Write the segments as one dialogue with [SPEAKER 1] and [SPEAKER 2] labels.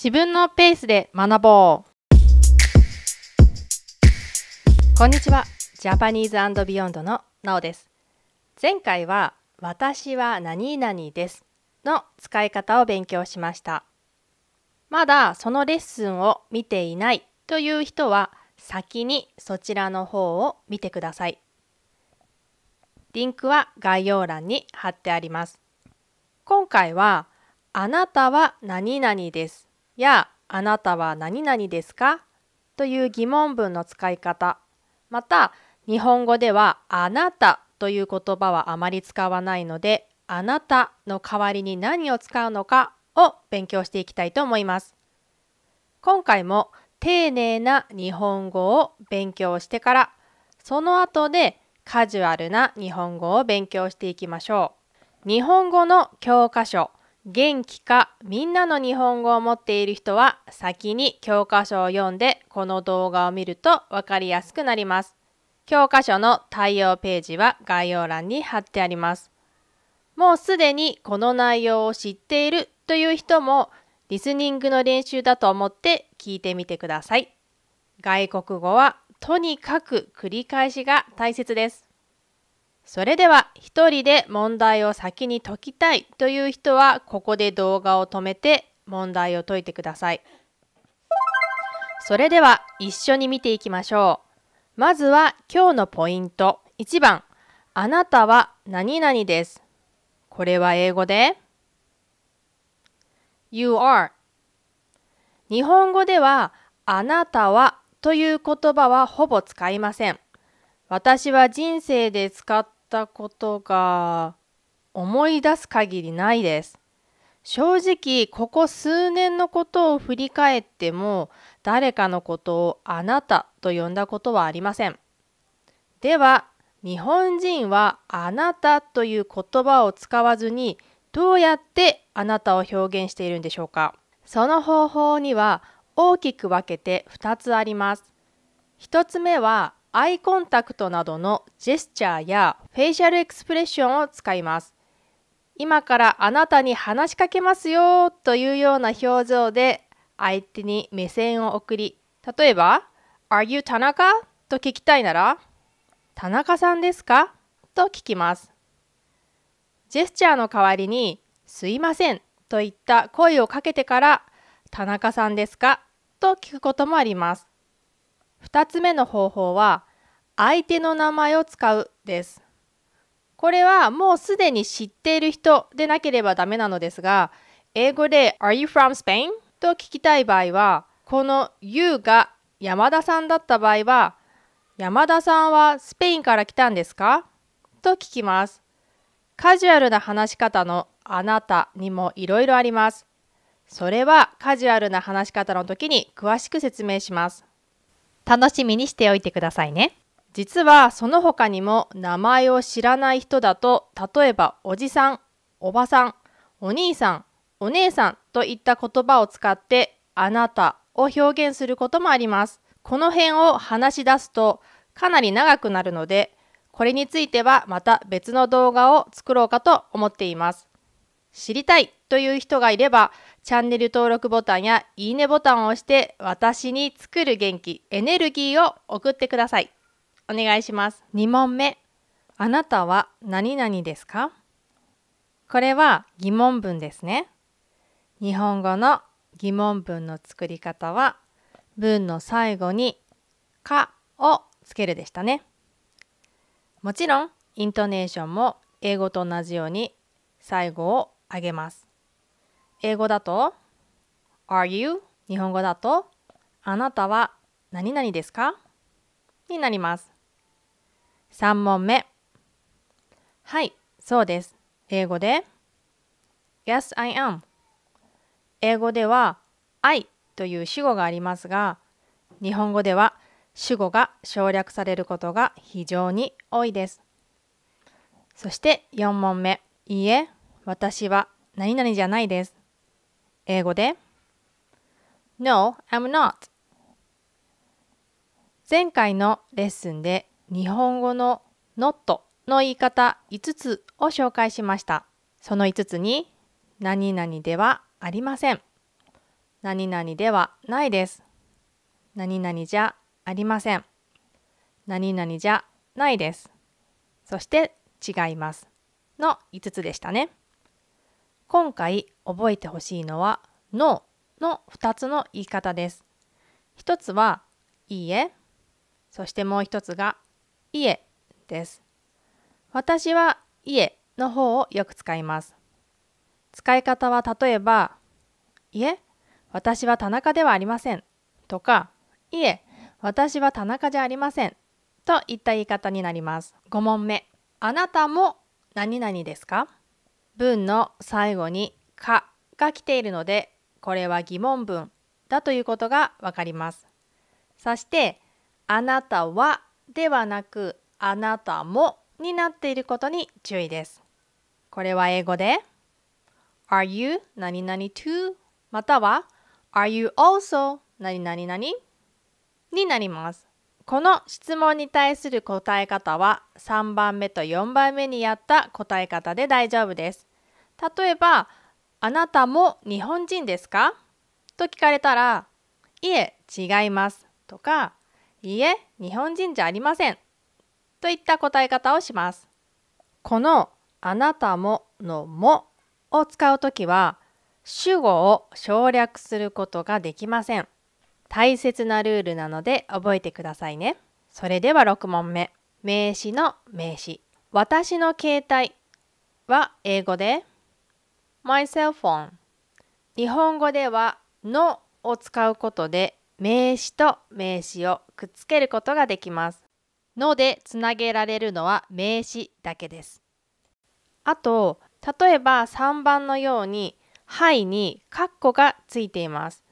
[SPEAKER 1] 自分のペースで学ぼうこんにちはジャパニーズビヨンドのなおです前回は私は何々ですの使い方を勉強しましたまだそのレッスンを見ていないという人は先にそちらの方を見てくださいリンクは概要欄に貼ってあります今回はあなたは何々ですやあなたは何々ですかという疑問文の使い方また日本語ではあなたという言葉はあまり使わないのであなたの代わりに何を使うのかを勉強していきたいと思います今回も丁寧な日本語を勉強してからその後でカジュアルな日本語を勉強していきましょう日本語の教科書元気かみんなの日本語を持っている人は先に教科書を読んでこの動画を見るとわかりやすくなります。教科書の対応ページは概要欄に貼ってあります。もうすでにこの内容を知っているという人もリスニングの練習だと思って聞いてみてください。外国語はとにかく繰り返しが大切です。それでは一人で問題を先に解きたいという人はここで動画を止めて問題を解いてください。それでは一緒に見ていきましょう。まずは今日のポイント1番あなたは何々です。これは英語で You are 日本語ではあなたはという言葉はほぼ使いません。私は人生で使っったことが思い出す限りないです。正直ここ数年のことを振り返っても誰かのことをあなたと呼んだことはありません。では日本人はあなたという言葉を使わずにどうやってあなたを表現しているんでしょうかその方法には大きく分けて2つあります。1つ目はアイコンタクトなどのジェスチャーやフェイシャルエクスプレッションを使います。今からあなたに話しかけますよというような表情で相手に目線を送り、例えば、Are you 田中と聞きたいなら、田中さんですかと聞きます。ジェスチャーの代わりに、すいませんといった声をかけてから、田中さんですかと聞くこともあります。2つ目の方法は相手の名前を使うです。これはもうすでに知っている人でなければダメなのですが、英語で Are you from Spain? と聞きたい場合は、この You が山田さんだった場合は、山田さんはスペインから来たんですかと聞きます。カジュアルな話し方のあなたにもいろいろあります。それはカジュアルな話し方の時に詳しく説明します。楽しみにしておいてくださいね。実はその他にも名前を知らない人だと例えばおじさんおばさんお兄さんお姉さんといった言葉を使ってあなたを表現することもありますこの辺を話し出すとかなり長くなるのでこれについてはまた別の動画を作ろうかと思っています知りたいという人がいれば、チャンネル登録ボタンやいいねボタンを押して、私に作る元気、エネルギーを送ってください。お願いします。2問目。あなたは何々ですかこれは疑問文ですね。日本語の疑問文の作り方は、文の最後に「か」をつけるでしたね。もちろん、イントネーションも英語と同じように最後をあげます。英語だと Are you? 日本語だとあなたは何々ですかになります。3問目。はい、そうです。英語で Yes, I am. 英語では I という主語がありますが、日本語では主語が省略されることが非常に多いです。そして4問目。いいえ、私は何々じゃないです。英語で No, I'm not. 前回のレッスンで日本語の not の言い方5つを紹介しました。その5つに何々ではありません。何々ではないです。何々じゃありません。何々じゃないです。そして違います。の5つでしたね。今回覚えてほしいのは「の」の2つの言い方です。1つは「いいえ」そしてもう1つが「いえ」です。私は「いえ」の方をよく使います。使い方は例えば「いえ私は田中ではありません」とか「いえ私は田中じゃありません」といった言い方になります。5問目あなたも何々ですか文の最後に「か」が来ているのでこれは疑問文だということがわかります。そして「あなたは」ではなく「あなたも」になっていることに注意です。これは英語で Are you 何々 to または Are you also 何々何になります。この質問に対する答え方は3番目と4番目にやった答え方で大丈夫です。例えば、あなたも日本人ですかと聞かれたら、いえ、違いますとか、いえ、日本人じゃありませんといった答え方をします。このあなたものもを使うときは、主語を省略することができません。大切なルールなので覚えてくださいね。それでは6問目。名詞の名詞。私の携帯は英語で my cell phone 日本語ではのを使うことで名詞と名詞をくっつけることができます。のでつなげられるのは名詞だけです。あと、例えば3番のように、はいに括弧がついています。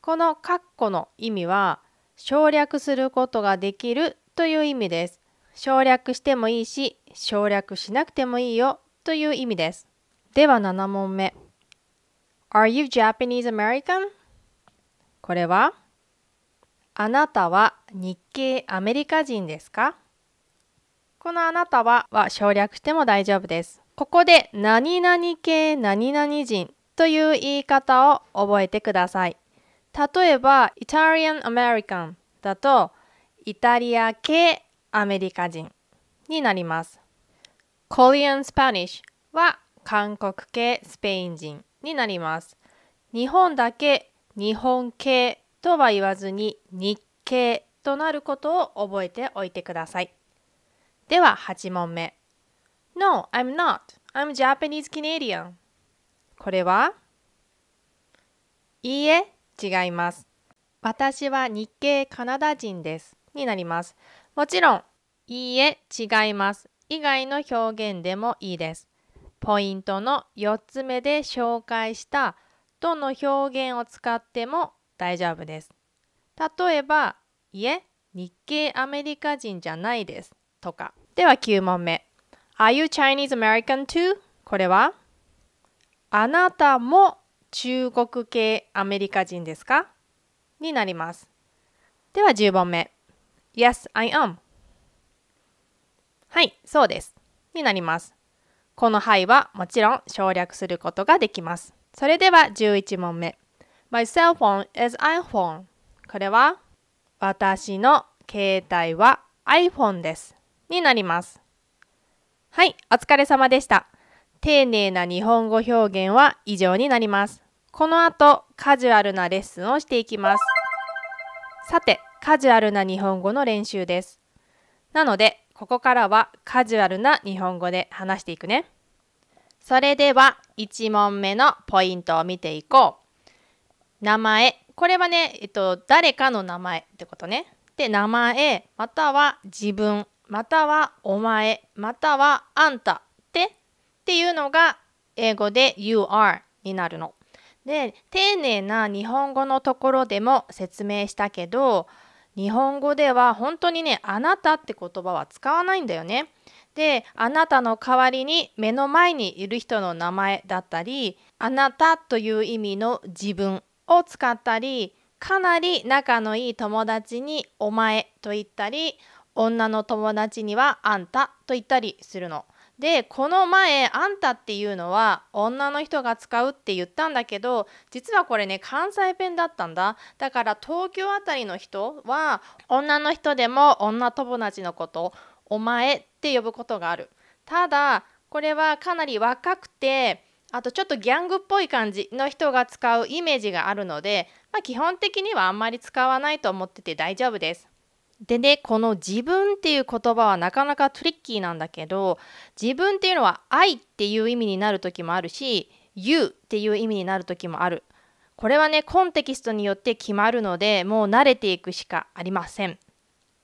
[SPEAKER 1] この括弧の意味は、省略することができるという意味です。省略してもいいし、省略しなくてもいいよという意味です。では7問目。Are you Japanese American? これはあなたは日系アメリカ人ですかこのあなたはは省略しても大丈夫です。ここで何々系何々人という言い方を覚えてください。例えば、イタリアン・アメリカンだと、イタリア系アメリカ人になります。コリアン・スパニッシュは韓国系スペイン人になります。日本だけ日本系とは言わずに日系となることを覚えておいてください。では8問目。No, I'm not. I'm Japanese Canadian. これはいいえ、違います。私は日系カナダ人です。になります。もちろん、いいえ、違います。以外の表現でもいいです。ポイントの4つ目で紹介した「と」の表現を使っても大丈夫です。例えば「いえ日系アメリカ人じゃないです」とか。では9問目。Are you Chinese American too? これはあなたも中国系アメリカ人ですかになります。では10問目。Yes, I am. はい、そうです。になります。この牌はもちろん省略することができます。それでは11問目。My cell phone is iPhone. これは私の携帯は iPhone です。になります。はい、お疲れ様でした。丁寧な日本語表現は以上になります。この後、カジュアルなレッスンをしていきます。さて、カジュアルな日本語の練習です。なので、ここからはカジュアルな日本語で話していくね。それでは1問目のポイントを見ていこう。名前。これはね、えっと、誰かの名前ってことね。で、名前、または自分、またはお前、またはあんたってっていうのが英語で you are になるの。で、丁寧な日本語のところでも説明したけど、日本語では本当にね、あなたって言葉は使わないんだよね。で、あなたの代わりに目の前にいる人の名前だったり、あなたという意味の自分を使ったり、かなり仲のいい友達にお前と言ったり、女の友達にはあんたと言ったりするの。でこの前「あんた」っていうのは女の人が使うって言ったんだけど実はこれね関西弁だったんだだから東京あたりの人は女の人でも女友達のこと「お前」って呼ぶことがあるただこれはかなり若くてあとちょっとギャングっぽい感じの人が使うイメージがあるので、まあ、基本的にはあんまり使わないと思ってて大丈夫ですでねこの「自分」っていう言葉はなかなかトリッキーなんだけど自分っていうのは「愛」っていう意味になる時もあるし「you」っていう意味になる時もある。これはねコンテキストによって決まるのでもう慣れていくしかありません。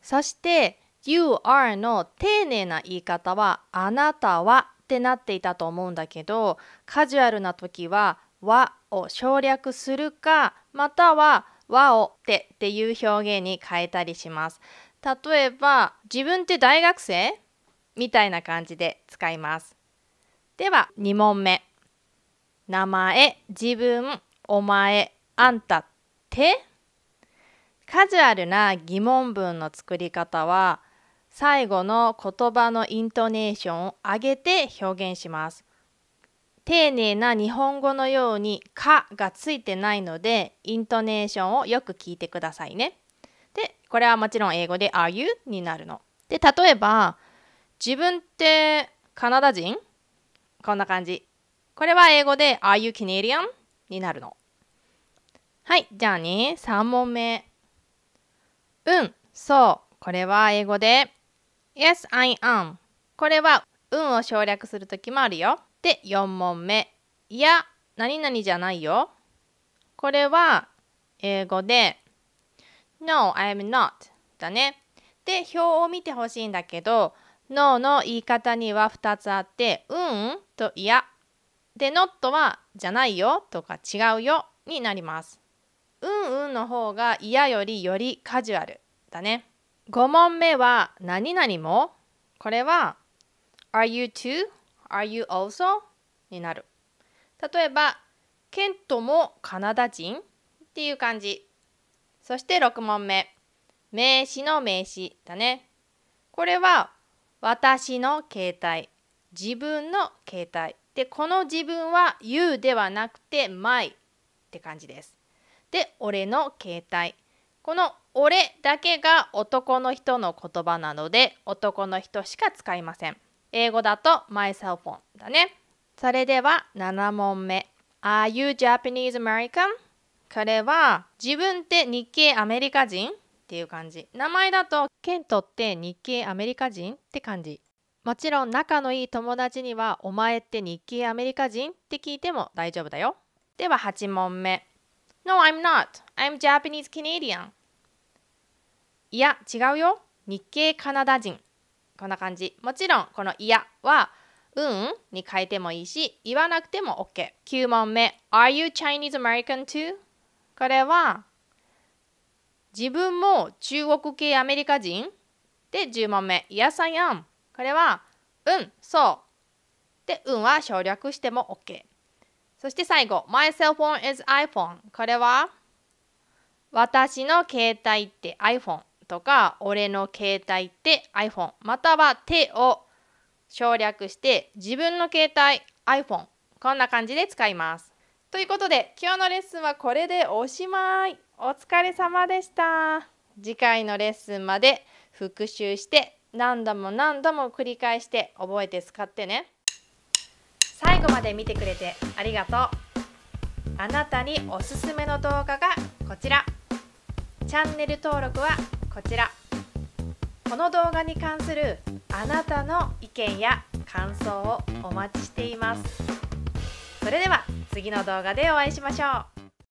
[SPEAKER 1] そして「you are」の丁寧な言い方は「あなたは」ってなっていたと思うんだけどカジュアルな時は「は」を省略するかまたは「和をってっていう表現に変えたりします。例えば、自分って大学生みたいな感じで使います。では、2問目。名前、自分、お前、あんたって、カジュアルな疑問文の作り方は最後の言葉のイントネーションを上げて表現します。丁寧な日本語のように「か」がついてないのでイントネーションをよく聞いてくださいね。でこれはもちろん英語で「Are you?」になるの。で例えば自分ってカナダ人こんな感じ。これは英語で「Are you Canadian?」になるの。はいじゃあね3問目。うんそうこれは英語で「Yes I am」これは「運を省略するときもあるよ。で4問目いや何々じゃないよこれは英語で No, I'm not だねで表を見てほしいんだけど No の言い方には2つあってうんといやで Not はじゃないよとか違うよになりますうんうんの方がいや」よりよりカジュアルだね5問目は何々もこれは Are you too? Are you also? になる例えばケントもカナダ人っていう感じそして6問目名詞の名詞だねこれは私の携帯自分の携帯でこの自分は you ではなくて my って感じですで俺の携帯この俺だけが男の人の言葉なので男の人しか使いません英語だと my cell phone だね。それでは7問目。Are you Japanese American? これは自分って日系アメリカ人っていう感じ。名前だとケントって日系アメリカ人って感じ。もちろん仲のいい友達にはお前って日系アメリカ人って聞いても大丈夫だよ。では8問目。No, I'm not. I'm Japanese Canadian. いや、違うよ。日系カナダ人。こんな感じ。もちろん、このいやは、うんに変えてもいいし、言わなくても OK。9問目。Are you Chinese American too? これは、自分も中国系アメリカ人で、10問目。Yes, I am. これは、うん、そう。で、うんは省略しても OK。そして最後。My cell phone is iPhone. これは、私の携帯って iPhone。とか俺の携帯って iPhone または手を省略して自分の携帯 iPhone こんな感じで使います。ということで今日のレッスンはこれでおしまいお疲れ様でした次回のレッスンまで復習して何度も何度も繰り返して覚えて使ってね最後まで見てくれてありがとうあなたにおすすめの動画がこちら。チャンネル登録はこちらこの動画に関するあなたの意見や感想をお待ちしていますそれでは次の動画でお会いしましょう